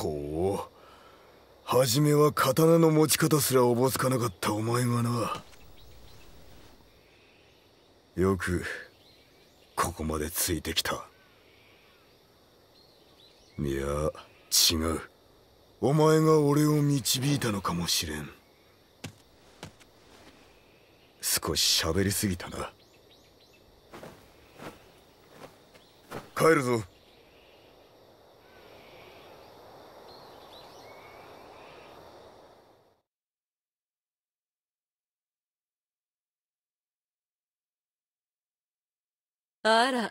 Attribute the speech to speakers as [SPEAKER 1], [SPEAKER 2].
[SPEAKER 1] こう初めは刀の持ち方すらおぼつかなかったお前がな
[SPEAKER 2] よくここまでついてきた
[SPEAKER 3] いや違うお前が俺を導いたのかもしれん
[SPEAKER 4] 少し喋りすぎたな帰るぞ Ara.